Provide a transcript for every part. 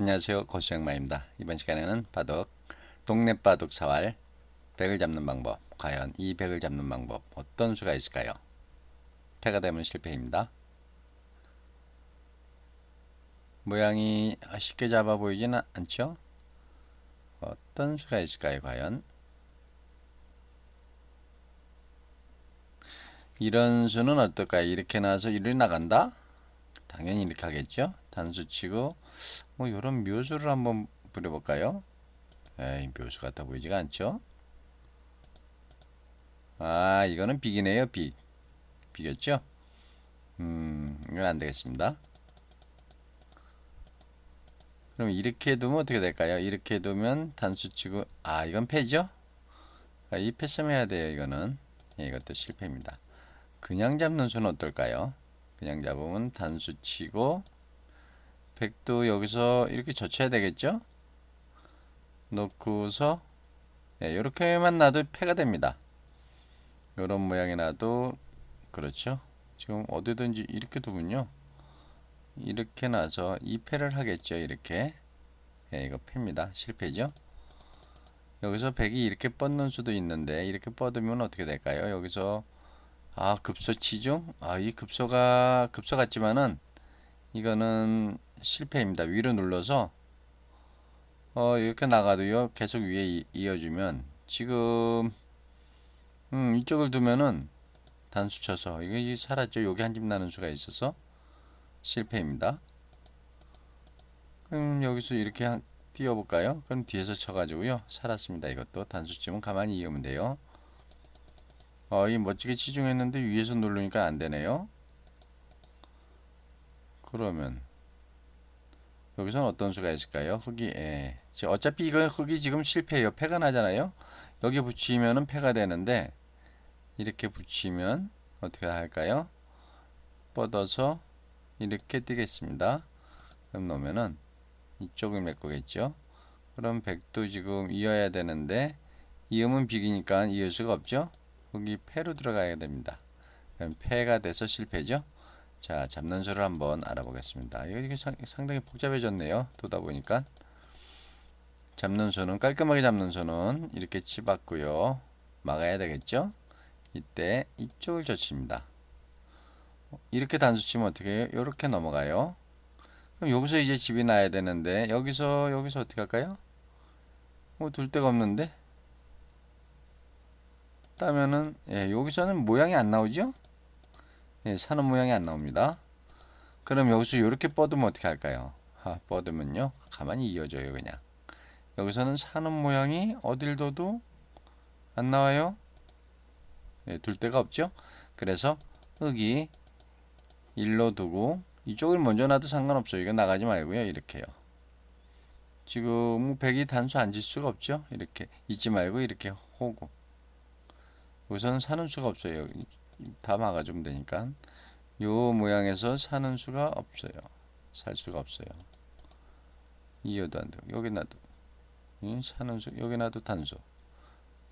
안녕하세요 고수영마입니다 이번 시간에는 바둑 동네바둑 사활 백을 잡는 방법 과연 이 백을 잡는 방법 어떤 수가 있을까요 패가 되면 실패입니다 모양이 쉽게 잡아 보이지는 않죠 어떤 수가 있을까요 과연 이런 수는 어떨까요 이렇게 나와서 이리 나간다 당연히 이렇게 하겠죠 단수치고 뭐 이런 묘수를 한번 뿌려볼까요 에이 묘수 같아 보이지가 않죠 아 이거는 빅이네요 빅 빅이었죠 음 이건 안되겠습니다 그럼 이렇게 두면 어떻게 될까요 이렇게 두면 단수치고 아 이건 패죠 아, 이 패스만 해야 돼요 이거는 예, 이것도 실패입니다 그냥 잡는 수는 어떨까요 그냥 잡으면 단수 치고 1 0 0도 여기서 이렇게 젖혀야 되겠죠? 놓고서 예, 이렇게만 놔도 폐가 됩니다. 이런 모양이 나도 그렇죠. 지금 어디든지 이렇게 두군요. 이렇게 놔서이폐를 하겠죠. 이렇게 예, 이거 폐입니다 실패죠. 여기서 1 0 0이 이렇게 뻗는 수도 있는데 이렇게 뻗으면 어떻게 될까요? 여기서 아 급소치 중? 아이 급소가 급소 같지만은 이거는 실패입니다. 위로 눌러서 어 이렇게 나가도요 계속 위에 이, 어주면 지금 음 이쪽을 두면은 단수 쳐서 이게 사라져 여기 한 집 나는 수가 있어서 실패입니다. 그럼 여기서 이렇게 띄워볼까요? 그럼 뒤에서 쳐가지고요 살았습니다. 이것도 단수쯤은 가만히 이으면 돼요. 어, 이 멋지게 치중했는데 위에서 누르니까 안 되네요. 그러면 여기선 어떤 수가 있을까요? 흙이 예. 어차피 이건 흙이 지금 실패해요. 패가 나잖아요. 여기 붙이면은 패가 되는데 이렇게 붙이면 어떻게 할까요? 뻗어서 이렇게 뛰겠습니다. 그럼 놓으면은 이쪽을 메꾸겠죠. 그럼 백도 지금 이어야 되는데 이음은 비기니까 이을 수가 없죠. 여기 폐로 들어가야 됩니다. 그럼 패가 돼서 실패죠. 자, 잡는 수를 한번 알아보겠습니다. 이게 상당히 복잡해졌네요. 또다 보니까 잡는 수는 깔끔하게 잡는 수는 이렇게 치받고요. 막아야 되겠죠? 이때 이쪽을 젖힙니다. 이렇게 단수 치면 어떻게 해요? 이렇게 넘어가요. 그럼 여기서 이제 집이 나야 되는데 여기서 여기서 어떻게 할까요? 뭐 둘 데가 없는데 따면은 예, 여기서는 모양이 안 나오죠? 예, 사는 모양이 안 나옵니다. 그럼 여기서 이렇게 뻗으면 어떻게 할까요? 아, 뻗으면요. 가만히 이어져요, 그냥. 여기서는 사는 모양이 어딜 둬도 안 나와요. 예, 둘 데가 없죠? 그래서 흙이 일로 두고 이쪽을 먼저 놔도 상관없어요. 이거 나가지 말고요. 이렇게요. 지금 백이 단수 앉을 수가 없죠? 이렇게 잊지 말고 이렇게 호구 우선 사는 수가 없어요. 다 막아주면 되니까 요 모양에서 사는 수가 없어요. 살 수가 없어요. 이어도 안 되고 여기 놔도 사는 수 여기 놔도 단수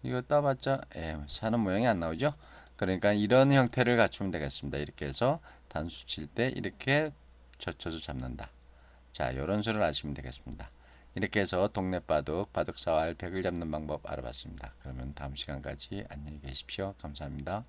이거 따봤자 에, 사는 모양이 안 나오죠. 그러니까 이런 형태를 갖추면 되겠습니다. 이렇게 해서 단수 칠 때 이렇게 젖혀서 잡는다. 자, 이런 수를 아시면 되겠습니다. 이렇게 해서 동네 바둑, 바둑사와 알팩을 잡는 방법 알아봤습니다. 그러면 다음 시간까지 안녕히 계십시오. 감사합니다.